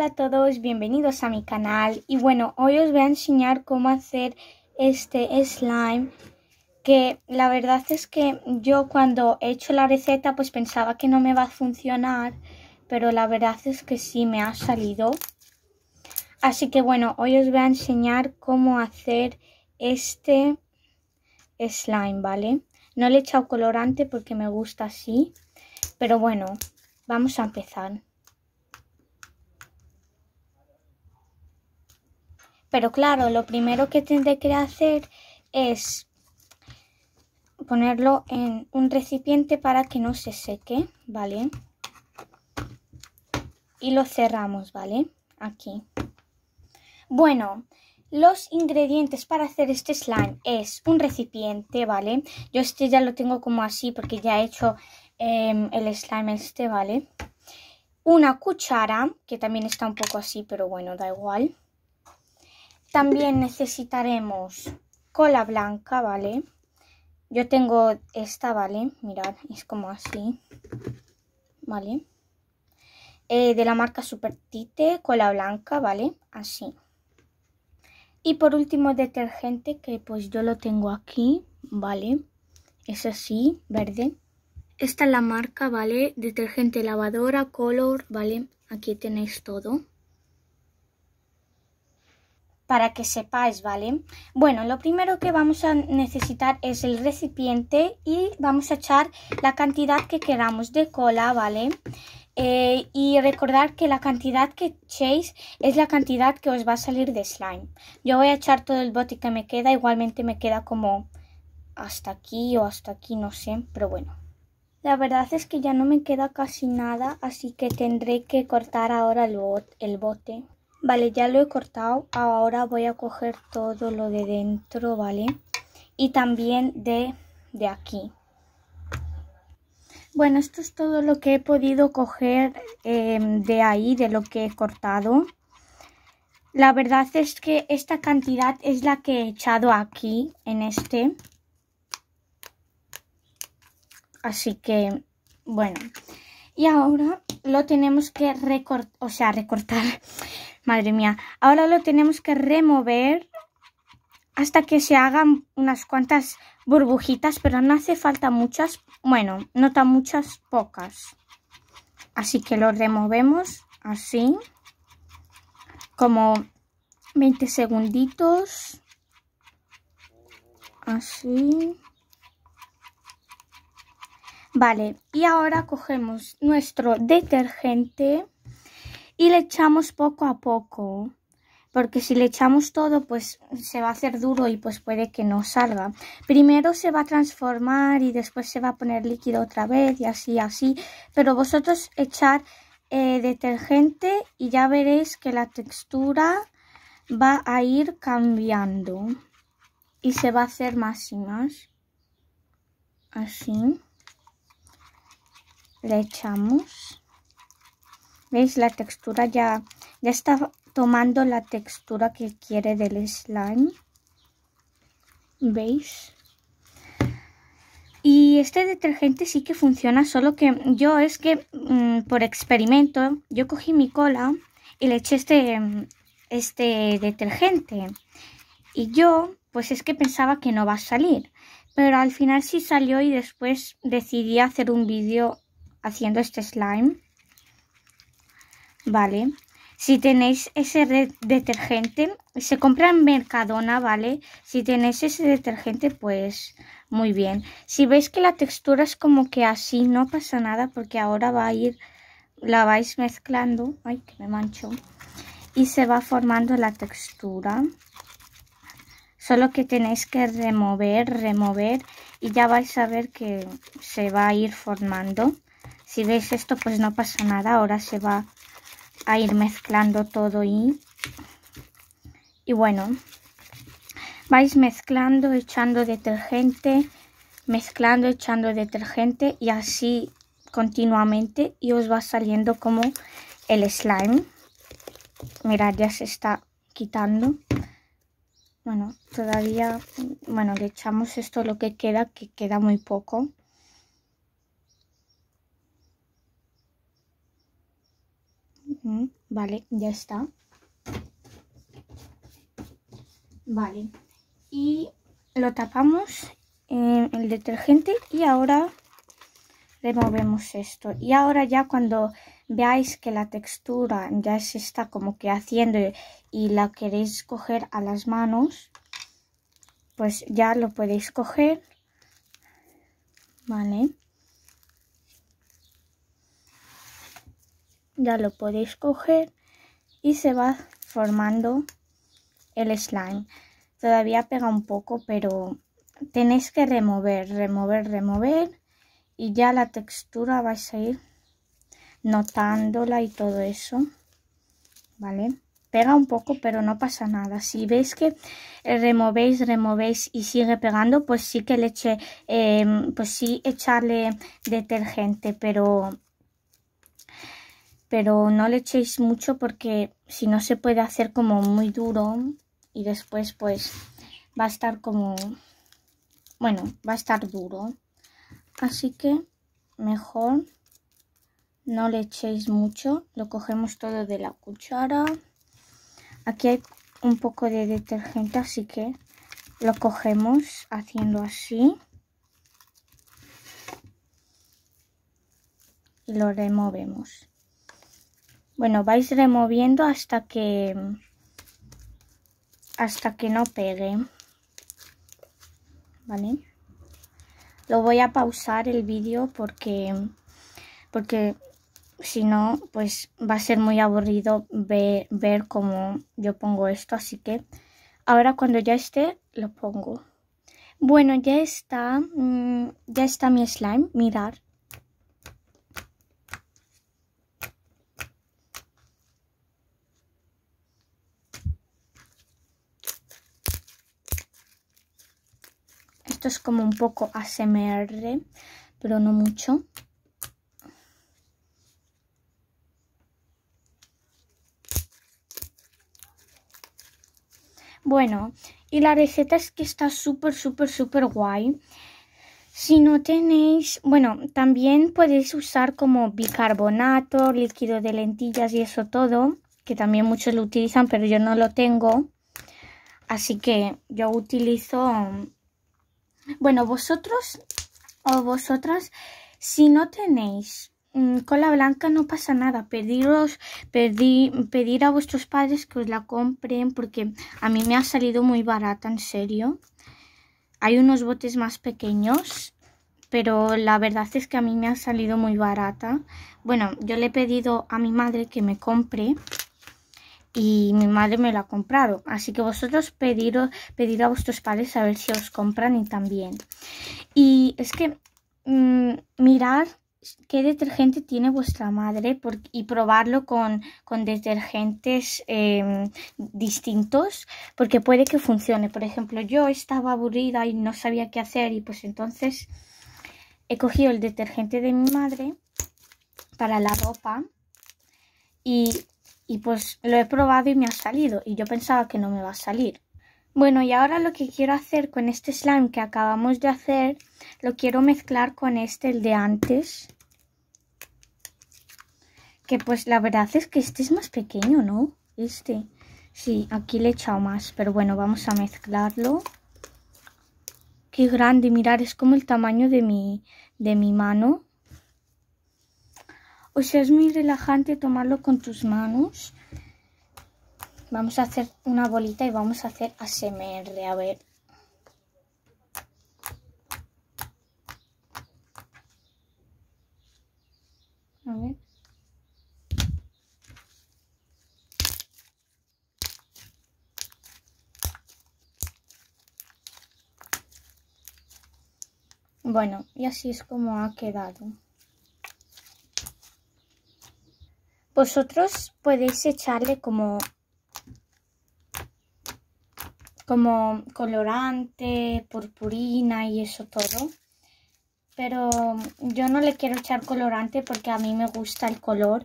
Hola a todos, bienvenidos a mi canal y bueno, hoy os voy a enseñar cómo hacer este slime que la verdad es que yo cuando he hecho la receta pues pensaba que no me va a funcionar pero la verdad es que sí me ha salido así que bueno, hoy os voy a enseñar cómo hacer este slime, ¿vale? No le he echado colorante porque me gusta así pero bueno, vamos a empezar Pero claro, lo primero que tendré que hacer es ponerlo en un recipiente para que no se seque, ¿vale? Y lo cerramos, ¿vale? Aquí. Bueno, los ingredientes para hacer este slime es un recipiente, ¿vale? Yo este ya lo tengo como así porque ya he hecho em, el slime este, ¿vale? Una cuchara, que también está un poco así, pero bueno, da igual. También necesitaremos cola blanca, ¿vale? Yo tengo esta, ¿vale? Mirad, es como así, ¿vale? Eh, de la marca Super Tite, cola blanca, ¿vale? Así. Y por último, detergente, que pues yo lo tengo aquí, ¿vale? Es así, verde. Esta es la marca, ¿vale? Detergente lavadora, color, ¿vale? Aquí tenéis todo para que sepáis, ¿vale? Bueno, lo primero que vamos a necesitar es el recipiente y vamos a echar la cantidad que queramos de cola, ¿vale? Eh, y recordar que la cantidad que echéis es la cantidad que os va a salir de slime. Yo voy a echar todo el bote que me queda, igualmente me queda como hasta aquí o hasta aquí, no sé, pero bueno. La verdad es que ya no me queda casi nada, así que tendré que cortar ahora el bote. Vale, ya lo he cortado. Ahora voy a coger todo lo de dentro, ¿vale? Y también de, de aquí. Bueno, esto es todo lo que he podido coger em, de ahí, de lo que he cortado. La verdad es que esta cantidad es la que he echado aquí, en este. Así que, bueno. Y ahora lo tenemos que recortar, o sea, recortar. Madre mía, ahora lo tenemos que remover hasta que se hagan unas cuantas burbujitas, pero no hace falta muchas, bueno, no tan muchas, pocas. Así que lo removemos así, como 20 segunditos, así. Vale, y ahora cogemos nuestro detergente y le echamos poco a poco porque si le echamos todo pues se va a hacer duro y pues puede que no salga. Primero se va a transformar y después se va a poner líquido otra vez y así, así, pero vosotros echar eh, detergente y ya veréis que la textura va a ir cambiando y se va a hacer más y más. Así. Le echamos. ¿Veis? La textura ya, ya está tomando la textura que quiere del slime. ¿Veis? Y este detergente sí que funciona, solo que yo es que mm, por experimento yo cogí mi cola y le eché este, este detergente. Y yo pues es que pensaba que no va a salir. Pero al final sí salió y después decidí hacer un vídeo haciendo este slime. ¿vale? Si tenéis ese detergente, se compra en Mercadona, ¿vale? Si tenéis ese detergente, pues muy bien. Si veis que la textura es como que así, no pasa nada porque ahora va a ir, la vais mezclando. Ay, que me mancho. Y se va formando la textura. Solo que tenéis que remover, remover y ya vais a ver que se va a ir formando. Si veis esto, pues no pasa nada. Ahora se va a ir mezclando todo y, y bueno, vais mezclando, echando detergente, mezclando, echando detergente y así continuamente y os va saliendo como el slime. Mirad, ya se está quitando. Bueno, todavía, bueno, le echamos esto lo que queda, que queda muy poco. Vale, ya está. Vale. Y lo tapamos en el detergente y ahora removemos esto. Y ahora ya cuando veáis que la textura ya se está como que haciendo y la queréis coger a las manos, pues ya lo podéis coger. Vale. ya lo podéis coger y se va formando el slime. Todavía pega un poco, pero tenéis que remover, remover, remover y ya la textura vais a ir notándola y todo eso, ¿vale? Pega un poco, pero no pasa nada. Si veis que eh, removéis, removéis y sigue pegando, pues sí que le eche, eh, pues sí echarle detergente, pero pero no le echéis mucho porque si no se puede hacer como muy duro y después pues va a estar como, bueno, va a estar duro. Así que mejor no le echéis mucho, lo cogemos todo de la cuchara. Aquí hay un poco de detergente, así que lo cogemos haciendo así. Y lo removemos. Bueno, vais removiendo hasta que hasta que no pegue. ¿Vale? Lo voy a pausar el vídeo porque porque si no, pues va a ser muy aburrido ver, cómo yo pongo esto, así que ahora cuando ya esté lo pongo. Bueno, ya está, mm, ya está mi slime, mirad. Esto es como un poco ASMR, pero no mucho. Bueno, y la receta es que está súper, súper, súper guay. Si no tenéis, bueno, también podéis usar como bicarbonato, líquido de lentillas y eso todo, que también muchos lo utilizan, pero yo no lo tengo. Así que yo utilizo bueno, vosotros o vosotras, si no tenéis mm, cola blanca no pasa nada. Pediros, pedir a vuestros padres que os la compren porque a mí me ha salido muy barata, en serio. Hay unos botes más pequeños, pero la verdad es que a mí me ha salido muy barata. Bueno, yo le he pedido a mi madre que me compre y mi madre me lo ha comprado. Así que vosotros pediros, pedir a vuestros padres a ver si os compran y también. Y es que mm, mirar qué detergente tiene vuestra madre y probarlo con, detergentes em, distintos porque puede que funcione. Por ejemplo, yo estaba aburrida y no sabía qué hacer y pues entonces he cogido el detergente de mi madre para la ropa y y pues lo he probado y me ha salido y yo pensaba que no me va a salir. Bueno, y ahora lo que quiero hacer con este slime que acabamos de hacer, lo quiero mezclar con este, el de antes. Que pues la verdad es que este es más pequeño, ¿no? Este. Sí, aquí le he echado más, pero bueno, vamos a mezclarlo. Qué grande, mirar, es como el tamaño de mi, de mi mano. Pues es muy relajante tomarlo con tus manos. Vamos a hacer una bolita y vamos a hacer ASMR. A ver, A ver. Bueno, y así es como ha quedado. Vosotros podéis echarle como, como colorante, purpurina y eso todo. Pero yo no le quiero echar colorante porque a mí me gusta el color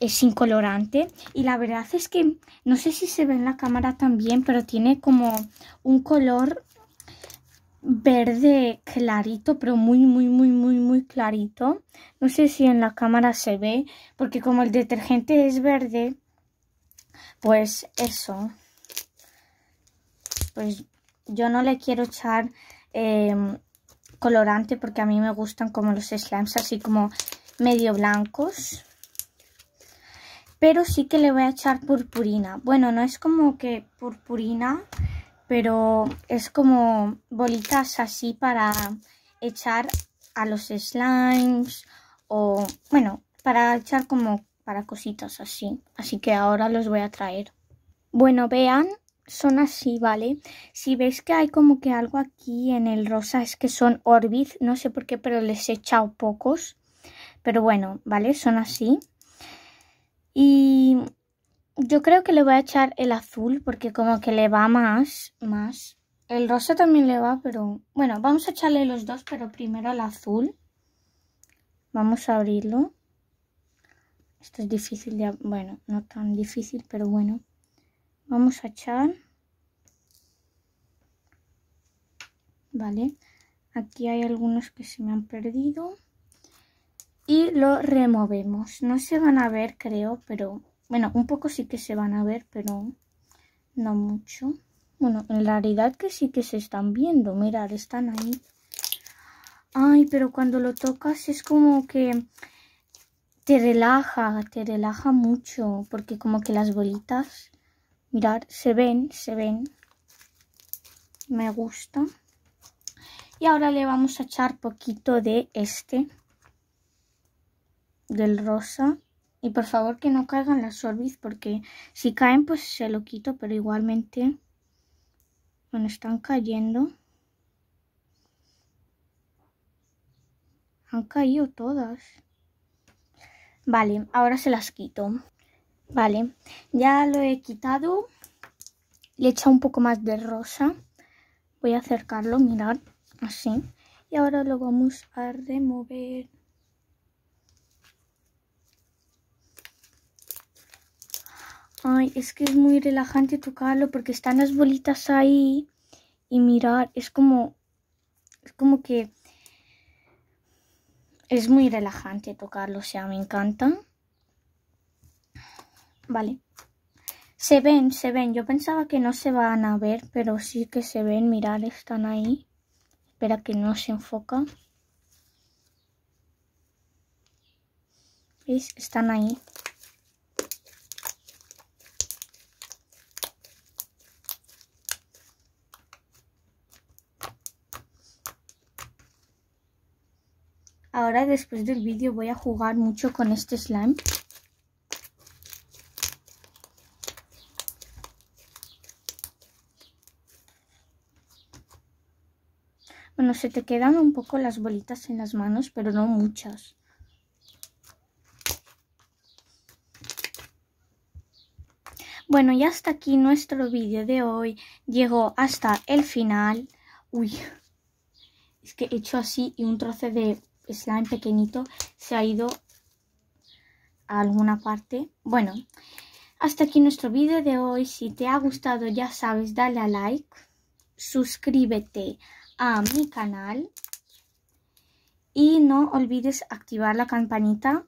es sin colorante y la verdad es que no sé si se ve en la cámara también pero tiene como un color verde clarito, pero muy, muy, muy, muy, muy clarito. No sé si en la cámara se ve, porque como el detergente es verde, pues eso. Pues yo no le quiero echar em, colorante porque a mí me gustan como los slimes así como medio blancos. Pero sí que le voy a echar purpurina. Bueno, no es como que purpurina, pero es como bolitas así para echar a los slimes o bueno, para echar como para cositas así. Así que ahora los voy a traer. Bueno, vean, son así, ¿vale? Si veis que hay como que algo aquí en el rosa es que son Orbit, no sé por qué, pero les he echado pocos. Pero bueno, ¿vale? Son así. Y yo creo que le voy a echar el azul porque como que le va más, más. El rosa también le va, pero... Bueno, vamos a echarle los dos, pero primero el azul. Vamos a abrirlo. Esto es difícil de... Bueno, no tan difícil, pero bueno. Vamos a echar... Vale. Aquí hay algunos que se me han perdido. Y lo removemos. No se van a ver, creo, pero bueno, un poco sí que se van a ver, pero no mucho. Bueno, en realidad que sí que se están viendo. Mirad, están ahí. Ay, pero cuando lo tocas es como que te relaja, te relaja mucho. Porque como que las bolitas, mirad, se ven, se ven. Me gusta. Y ahora le vamos a echar poquito de este. Del rosa. Y por favor que no caigan las Orbis porque si caen pues se lo quito, pero igualmente... Bueno, están cayendo. Han caído todas. Vale, ahora se las quito. Vale, ya lo he quitado. Le he echado un poco más de rosa. Voy a acercarlo, mirad, así. Y ahora lo vamos a remover. Ay, es que es muy relajante tocarlo porque están las bolitas ahí y mirar, es como, es como que es muy relajante tocarlo, o sea, me encanta. Vale. Se ven, se ven. Yo pensaba que no se van a ver, pero sí que se ven. Mirar, están ahí. Espera que no se enfoca. ¿Veis? Están ahí. Ahora después del vídeo voy a jugar mucho con este slime. Bueno, se te quedan un poco las bolitas en las manos, pero no muchas. Bueno, y hasta aquí nuestro vídeo de hoy. Llegó hasta el final. Uy, es que he hecho así y un trozo de slime pequeñito se ha ido a alguna parte. Bueno, hasta aquí nuestro vídeo de hoy. Si te ha gustado, ya sabes, dale a like. Suscríbete a mi canal. Y no olvides activar la campanita.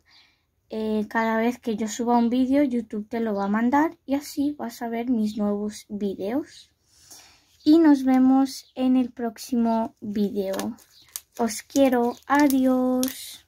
Eh, cada vez que yo suba un vídeo, YouTube te lo va a mandar. Y así vas a ver mis nuevos vídeos. Y nos vemos en el próximo vídeo. Os quiero. Adiós.